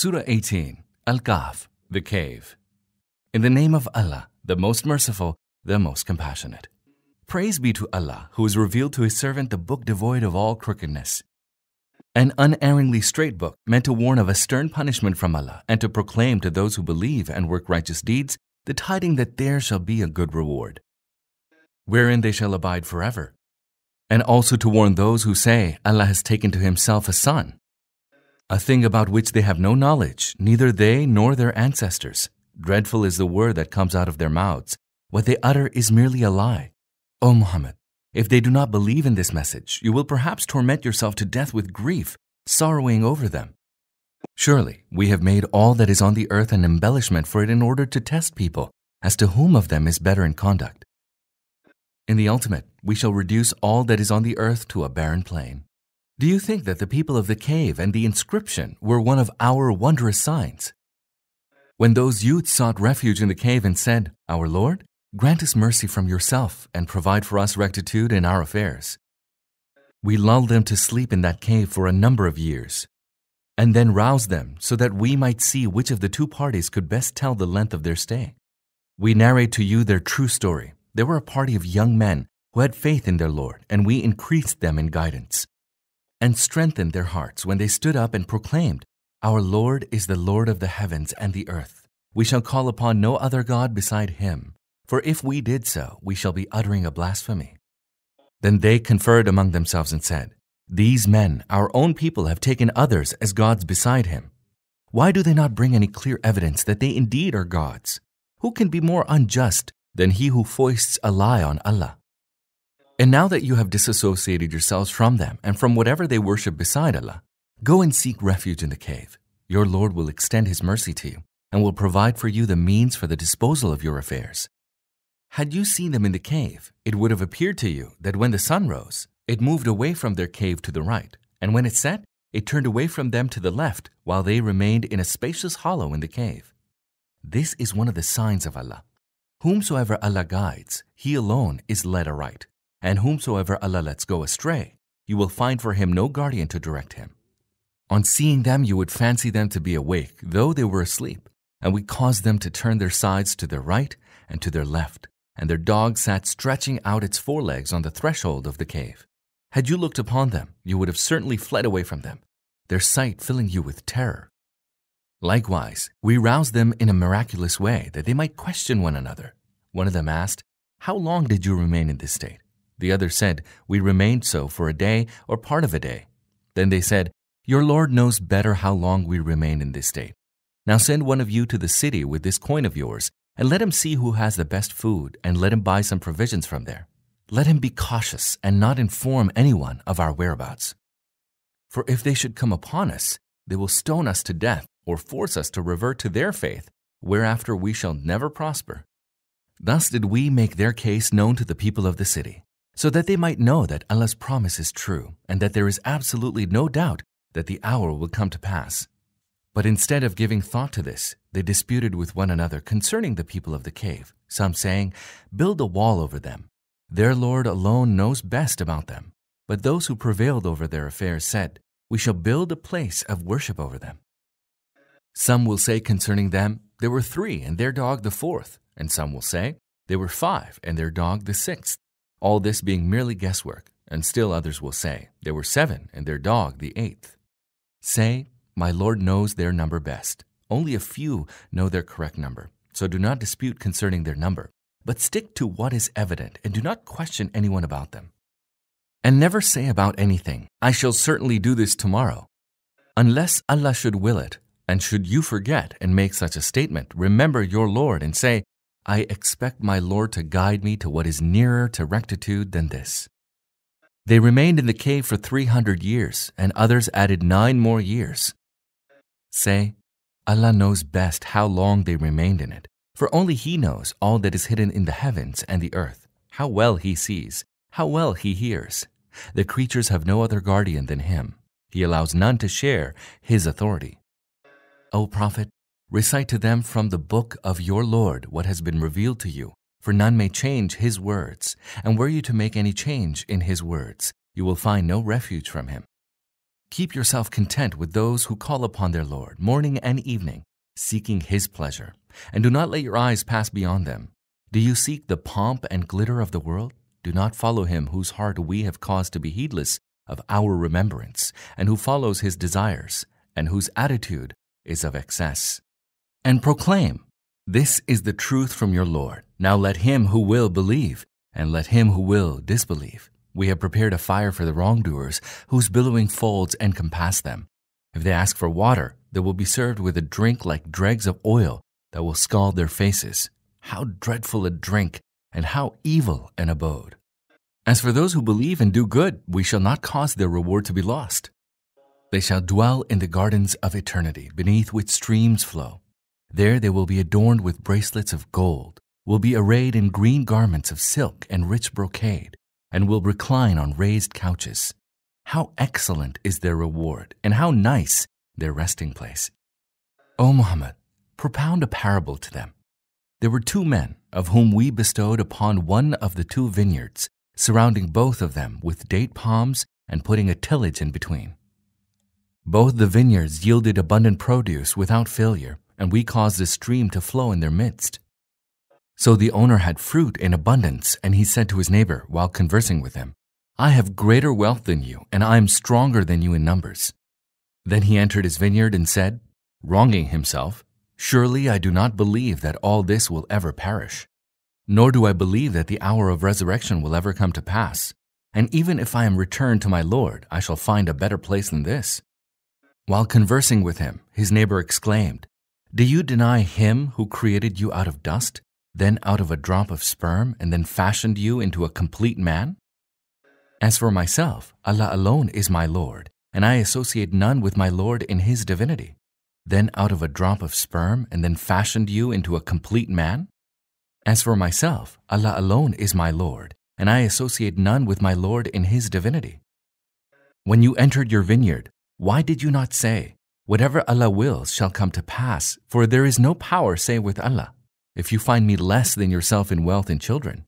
Surah 18 Al Kahf, the cave. In the name of Allah, the most merciful, the most compassionate. Praise be to Allah, who has revealed to his servant the book devoid of all crookedness, an unerringly straight book meant to warn of a stern punishment from Allah and to proclaim to those who believe and work righteous deeds the tiding that there shall be a good reward, wherein they shall abide forever. And also to warn those who say, Allah has taken to himself a son, a thing about which they have no knowledge, neither they nor their ancestors. Dreadful is the word that comes out of their mouths. What they utter is merely a lie. O Muhammad, if they do not believe in this message, you will perhaps torment yourself to death with grief, sorrowing over them. Surely, we have made all that is on the earth an embellishment for it in order to test people as to whom of them is better in conduct. In the ultimate, we shall reduce all that is on the earth to a barren plain. Do you think that the people of the cave and the inscription were one of our wondrous signs? When those youths sought refuge in the cave and said, Our Lord, grant us mercy from yourself and provide for us rectitude in our affairs. We lulled them to sleep in that cave for a number of years, and then roused them so that we might see which of the two parties could best tell the length of their stay. We narrate to you their true story. They were a party of young men who had faith in their Lord, and we increased them in guidance and strengthened their hearts when they stood up and proclaimed, Our Lord is the Lord of the heavens and the earth. We shall call upon no other God beside him, for if we did so, we shall be uttering a blasphemy. Then they conferred among themselves and said, These men, our own people, have taken others as gods beside him. Why do they not bring any clear evidence that they indeed are gods? Who can be more unjust than he who foists a lie on Allah? And now that you have disassociated yourselves from them and from whatever they worship beside Allah, go and seek refuge in the cave. Your Lord will extend His mercy to you and will provide for you the means for the disposal of your affairs. Had you seen them in the cave, it would have appeared to you that when the sun rose, it moved away from their cave to the right, and when it set, it turned away from them to the left while they remained in a spacious hollow in the cave. This is one of the signs of Allah. Whomsoever Allah guides, he alone is led aright and whomsoever Allah lets go astray, you will find for him no guardian to direct him. On seeing them, you would fancy them to be awake, though they were asleep, and we caused them to turn their sides to their right and to their left, and their dog sat stretching out its forelegs on the threshold of the cave. Had you looked upon them, you would have certainly fled away from them, their sight filling you with terror. Likewise, we roused them in a miraculous way that they might question one another. One of them asked, How long did you remain in this state? The other said, We remained so for a day or part of a day. Then they said, Your Lord knows better how long we remain in this state. Now send one of you to the city with this coin of yours, and let him see who has the best food, and let him buy some provisions from there. Let him be cautious and not inform anyone of our whereabouts. For if they should come upon us, they will stone us to death or force us to revert to their faith, whereafter we shall never prosper. Thus did we make their case known to the people of the city so that they might know that Allah's promise is true and that there is absolutely no doubt that the hour will come to pass. But instead of giving thought to this, they disputed with one another concerning the people of the cave, some saying, Build a wall over them. Their Lord alone knows best about them. But those who prevailed over their affairs said, We shall build a place of worship over them. Some will say concerning them, There were three, and their dog the fourth. And some will say, There were five, and their dog the sixth all this being merely guesswork, and still others will say, There were seven, and their dog the eighth. Say, My Lord knows their number best. Only a few know their correct number, so do not dispute concerning their number, but stick to what is evident, and do not question anyone about them. And never say about anything, I shall certainly do this tomorrow. Unless Allah should will it, and should you forget and make such a statement, remember your Lord and say, I expect my Lord to guide me to what is nearer to rectitude than this. They remained in the cave for 300 years, and others added nine more years. Say, Allah knows best how long they remained in it, for only He knows all that is hidden in the heavens and the earth, how well He sees, how well He hears. The creatures have no other guardian than Him. He allows none to share His authority. O Prophet, Recite to them from the book of your Lord what has been revealed to you, for none may change his words. And were you to make any change in his words, you will find no refuge from him. Keep yourself content with those who call upon their Lord morning and evening, seeking his pleasure, and do not let your eyes pass beyond them. Do you seek the pomp and glitter of the world? Do not follow him whose heart we have caused to be heedless of our remembrance, and who follows his desires, and whose attitude is of excess and proclaim, This is the truth from your Lord. Now let him who will believe, and let him who will disbelieve. We have prepared a fire for the wrongdoers, whose billowing folds encompass them. If they ask for water, they will be served with a drink like dregs of oil that will scald their faces. How dreadful a drink, and how evil an abode! As for those who believe and do good, we shall not cause their reward to be lost. They shall dwell in the gardens of eternity, beneath which streams flow. There they will be adorned with bracelets of gold, will be arrayed in green garments of silk and rich brocade, and will recline on raised couches. How excellent is their reward, and how nice their resting place. O Muhammad, propound a parable to them. There were two men, of whom we bestowed upon one of the two vineyards, surrounding both of them with date palms and putting a tillage in between. Both the vineyards yielded abundant produce without failure, and we caused a stream to flow in their midst. So the owner had fruit in abundance, and he said to his neighbor while conversing with him, I have greater wealth than you, and I am stronger than you in numbers. Then he entered his vineyard and said, wronging himself, Surely I do not believe that all this will ever perish, nor do I believe that the hour of resurrection will ever come to pass. And even if I am returned to my Lord, I shall find a better place than this. While conversing with him, his neighbor exclaimed, do you deny him who created you out of dust, then out of a drop of sperm, and then fashioned you into a complete man? As for myself, Allah alone is my Lord, and I associate none with my Lord in his divinity. Then out of a drop of sperm, and then fashioned you into a complete man? As for myself, Allah alone is my Lord, and I associate none with my Lord in his divinity. When you entered your vineyard, why did you not say, Whatever Allah wills shall come to pass, for there is no power save with Allah. If you find me less than yourself in wealth and children,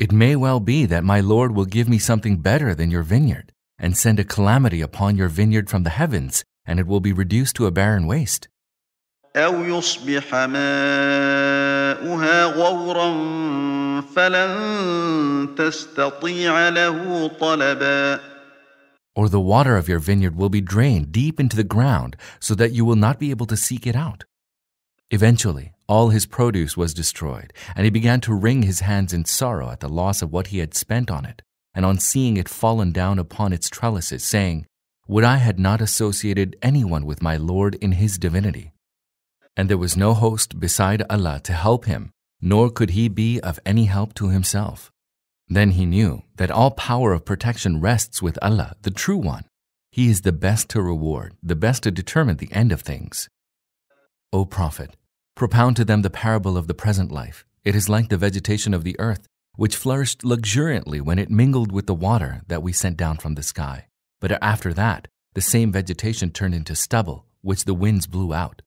it may well be that my Lord will give me something better than your vineyard, and send a calamity upon your vineyard from the heavens, and it will be reduced to a barren waste. أو يصبح ماؤها غورا فلن تستطيع له طلبا or the water of your vineyard will be drained deep into the ground so that you will not be able to seek it out. Eventually, all his produce was destroyed, and he began to wring his hands in sorrow at the loss of what he had spent on it, and on seeing it fallen down upon its trellises, saying, Would I had not associated anyone with my Lord in his divinity. And there was no host beside Allah to help him, nor could he be of any help to himself. Then he knew that all power of protection rests with Allah, the True One. He is the best to reward, the best to determine the end of things. O Prophet, propound to them the parable of the present life. It is like the vegetation of the earth, which flourished luxuriantly when it mingled with the water that we sent down from the sky. But after that, the same vegetation turned into stubble, which the winds blew out.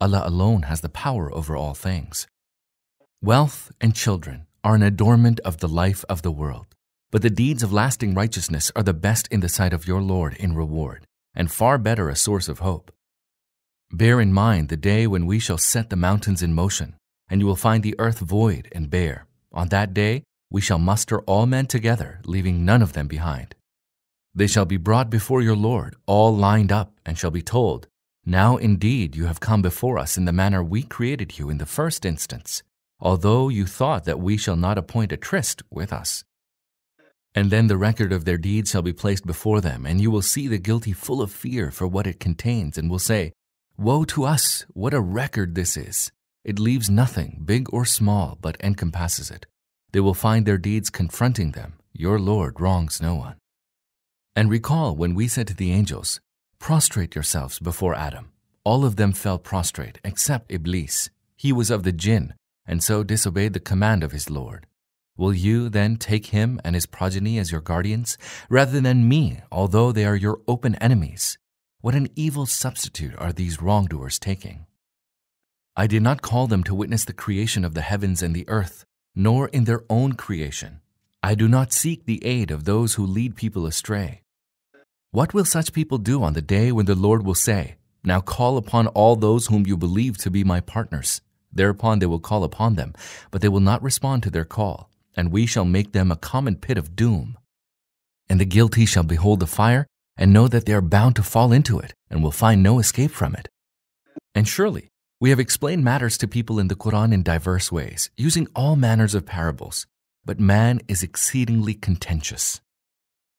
Allah alone has the power over all things. Wealth and children are an adornment of the life of the world. But the deeds of lasting righteousness are the best in the sight of your Lord in reward, and far better a source of hope. Bear in mind the day when we shall set the mountains in motion, and you will find the earth void and bare. On that day, we shall muster all men together, leaving none of them behind. They shall be brought before your Lord, all lined up, and shall be told, Now indeed you have come before us in the manner we created you in the first instance although you thought that we shall not appoint a tryst with us. And then the record of their deeds shall be placed before them, and you will see the guilty full of fear for what it contains, and will say, Woe to us! What a record this is! It leaves nothing, big or small, but encompasses it. They will find their deeds confronting them. Your Lord wrongs no one. And recall when we said to the angels, Prostrate yourselves before Adam. All of them fell prostrate, except Iblis. He was of the jinn, and so disobeyed the command of his Lord. Will you then take him and his progeny as your guardians, rather than me, although they are your open enemies? What an evil substitute are these wrongdoers taking? I did not call them to witness the creation of the heavens and the earth, nor in their own creation. I do not seek the aid of those who lead people astray. What will such people do on the day when the Lord will say, Now call upon all those whom you believe to be my partners? Thereupon they will call upon them, but they will not respond to their call, and we shall make them a common pit of doom. And the guilty shall behold the fire, and know that they are bound to fall into it, and will find no escape from it. And surely, we have explained matters to people in the Quran in diverse ways, using all manners of parables, but man is exceedingly contentious.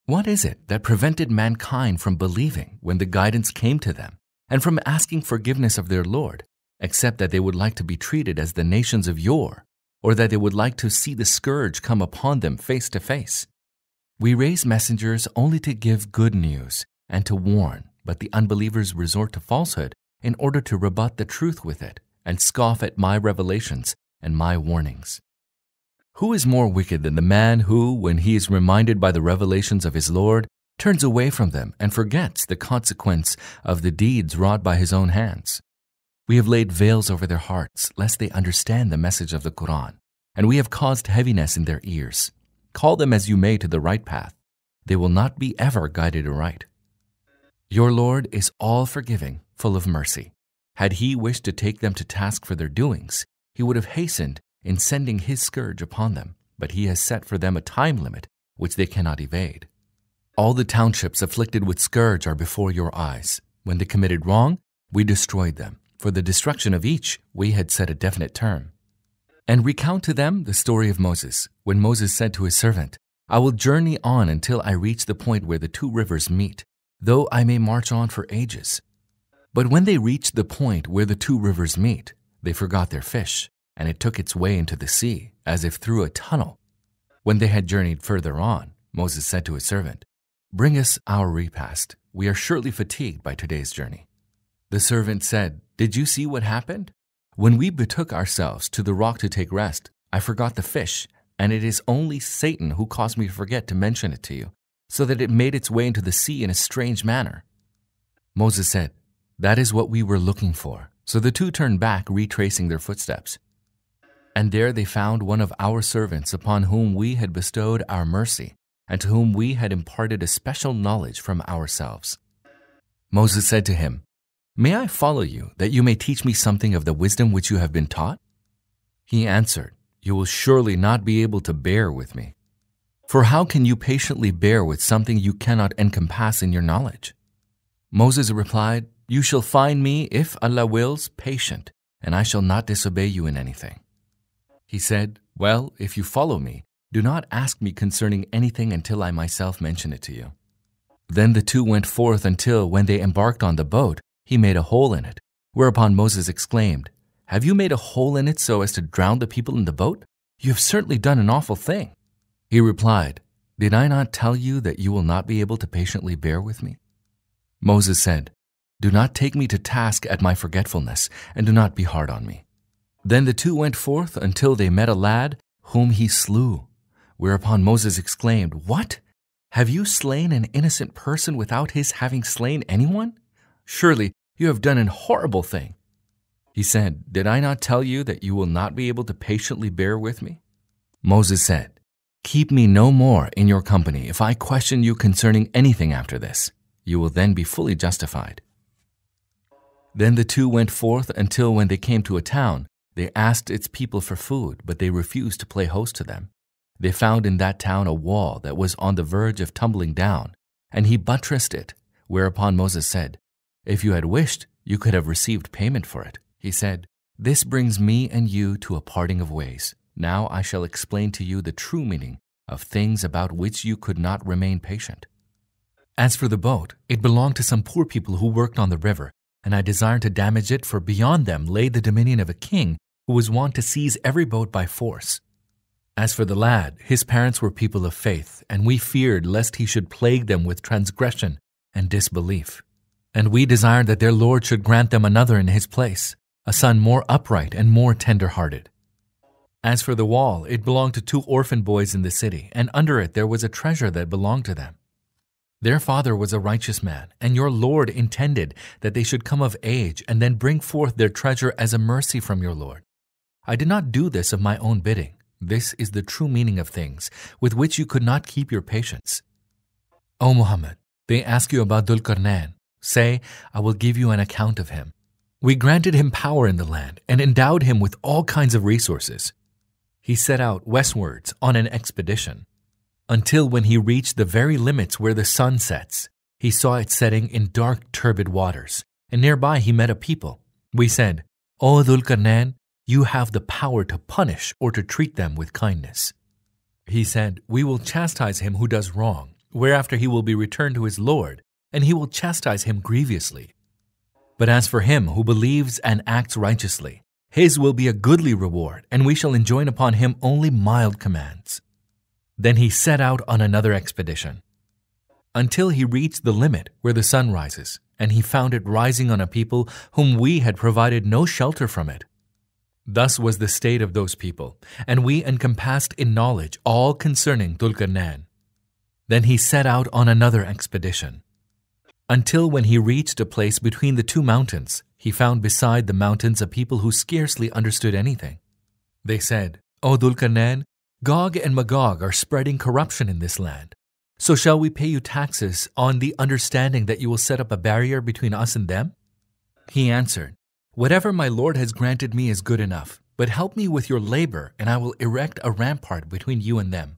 What is it that prevented mankind from believing when the guidance came to them, and from asking forgiveness of their Lord, except that they would like to be treated as the nations of yore, or that they would like to see the scourge come upon them face to face. We raise messengers only to give good news and to warn, but the unbelievers resort to falsehood in order to rebut the truth with it and scoff at my revelations and my warnings. Who is more wicked than the man who, when he is reminded by the revelations of his Lord, turns away from them and forgets the consequence of the deeds wrought by his own hands? We have laid veils over their hearts, lest they understand the message of the Quran, and we have caused heaviness in their ears. Call them as you may to the right path. They will not be ever guided aright. Your Lord is all forgiving, full of mercy. Had He wished to take them to task for their doings, He would have hastened in sending His scourge upon them, but He has set for them a time limit which they cannot evade. All the townships afflicted with scourge are before your eyes. When they committed wrong, we destroyed them. For the destruction of each, we had set a definite term. And recount to them the story of Moses, when Moses said to his servant, I will journey on until I reach the point where the two rivers meet, though I may march on for ages. But when they reached the point where the two rivers meet, they forgot their fish, and it took its way into the sea, as if through a tunnel. When they had journeyed further on, Moses said to his servant, Bring us our repast. We are surely fatigued by today's journey. The servant said, did you see what happened? When we betook ourselves to the rock to take rest, I forgot the fish, and it is only Satan who caused me to forget to mention it to you, so that it made its way into the sea in a strange manner. Moses said, That is what we were looking for. So the two turned back, retracing their footsteps. And there they found one of our servants upon whom we had bestowed our mercy, and to whom we had imparted a special knowledge from ourselves. Moses said to him, May I follow you, that you may teach me something of the wisdom which you have been taught? He answered, You will surely not be able to bear with me. For how can you patiently bear with something you cannot encompass in your knowledge? Moses replied, You shall find me, if Allah wills, patient, and I shall not disobey you in anything. He said, Well, if you follow me, do not ask me concerning anything until I myself mention it to you. Then the two went forth until, when they embarked on the boat, he made a hole in it. Whereupon Moses exclaimed, Have you made a hole in it so as to drown the people in the boat? You have certainly done an awful thing. He replied, Did I not tell you that you will not be able to patiently bear with me? Moses said, Do not take me to task at my forgetfulness, and do not be hard on me. Then the two went forth until they met a lad whom he slew. Whereupon Moses exclaimed, What? Have you slain an innocent person without his having slain anyone? Surely you have done an horrible thing. He said, Did I not tell you that you will not be able to patiently bear with me? Moses said, Keep me no more in your company if I question you concerning anything after this. You will then be fully justified. Then the two went forth until when they came to a town, they asked its people for food, but they refused to play host to them. They found in that town a wall that was on the verge of tumbling down, and he buttressed it. Whereupon Moses said, if you had wished, you could have received payment for it. He said, This brings me and you to a parting of ways. Now I shall explain to you the true meaning of things about which you could not remain patient. As for the boat, it belonged to some poor people who worked on the river, and I desired to damage it, for beyond them lay the dominion of a king who was wont to seize every boat by force. As for the lad, his parents were people of faith, and we feared lest he should plague them with transgression and disbelief. And we desired that their Lord should grant them another in his place, a son more upright and more tender hearted. As for the wall, it belonged to two orphan boys in the city, and under it there was a treasure that belonged to them. Their father was a righteous man, and your Lord intended that they should come of age and then bring forth their treasure as a mercy from your Lord. I did not do this of my own bidding. This is the true meaning of things, with which you could not keep your patience. O Muhammad, they ask you about Dulkarnain, Say, I will give you an account of him. We granted him power in the land and endowed him with all kinds of resources. He set out westwards on an expedition, until when he reached the very limits where the sun sets, he saw it setting in dark, turbid waters, and nearby he met a people. We said, O Dhulkarnain, you have the power to punish or to treat them with kindness. He said, We will chastise him who does wrong, whereafter he will be returned to his Lord and he will chastise him grievously. But as for him who believes and acts righteously, his will be a goodly reward, and we shall enjoin upon him only mild commands. Then he set out on another expedition, until he reached the limit where the sun rises, and he found it rising on a people whom we had provided no shelter from it. Thus was the state of those people, and we encompassed in knowledge all concerning Dulcarnain. Then he set out on another expedition, until when he reached a place between the two mountains, he found beside the mountains a people who scarcely understood anything. They said, O Dulcarnan, Gog and Magog are spreading corruption in this land. So shall we pay you taxes on the understanding that you will set up a barrier between us and them? He answered, Whatever my Lord has granted me is good enough, but help me with your labor, and I will erect a rampart between you and them.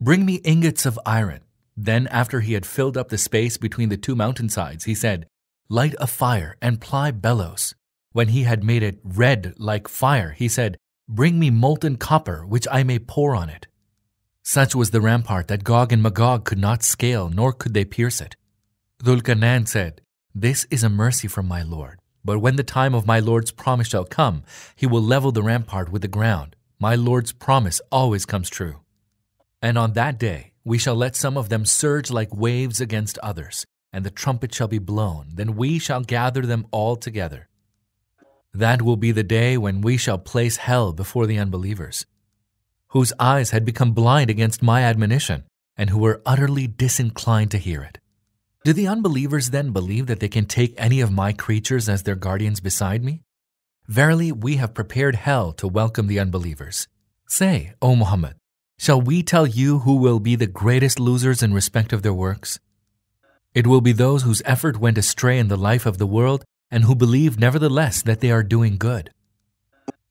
Bring me ingots of iron, then, after he had filled up the space between the two mountainsides, he said, Light a fire and ply bellows. When he had made it red like fire, he said, Bring me molten copper, which I may pour on it. Such was the rampart that Gog and Magog could not scale, nor could they pierce it. Dulcanan said, This is a mercy from my Lord. But when the time of my Lord's promise shall come, he will level the rampart with the ground. My Lord's promise always comes true. And on that day, we shall let some of them surge like waves against others, and the trumpet shall be blown. Then we shall gather them all together. That will be the day when we shall place hell before the unbelievers, whose eyes had become blind against my admonition, and who were utterly disinclined to hear it. Do the unbelievers then believe that they can take any of my creatures as their guardians beside me? Verily, we have prepared hell to welcome the unbelievers. Say, O Muhammad, Shall we tell you who will be the greatest losers in respect of their works? It will be those whose effort went astray in the life of the world and who believe nevertheless that they are doing good.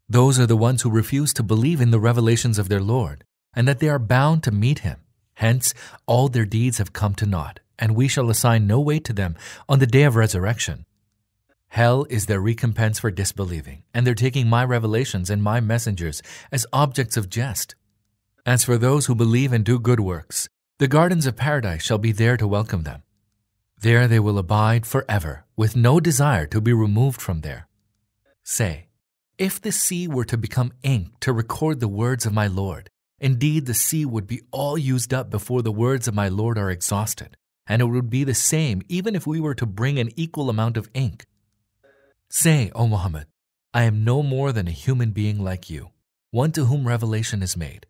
Those are the ones who refuse to believe in the revelations of their Lord and that they are bound to meet Him. Hence, all their deeds have come to naught, and we shall assign no weight to them on the day of resurrection. Hell is their recompense for disbelieving, and they're taking my revelations and my messengers as objects of jest. As for those who believe and do good works, the gardens of paradise shall be there to welcome them. There they will abide forever, with no desire to be removed from there. Say, if the sea were to become ink to record the words of my Lord, indeed the sea would be all used up before the words of my Lord are exhausted, and it would be the same even if we were to bring an equal amount of ink. Say, O Muhammad, I am no more than a human being like you, one to whom revelation is made.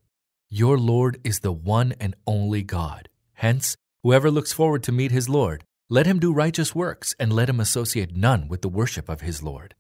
Your Lord is the one and only God. Hence, whoever looks forward to meet his Lord, let him do righteous works, and let him associate none with the worship of his Lord.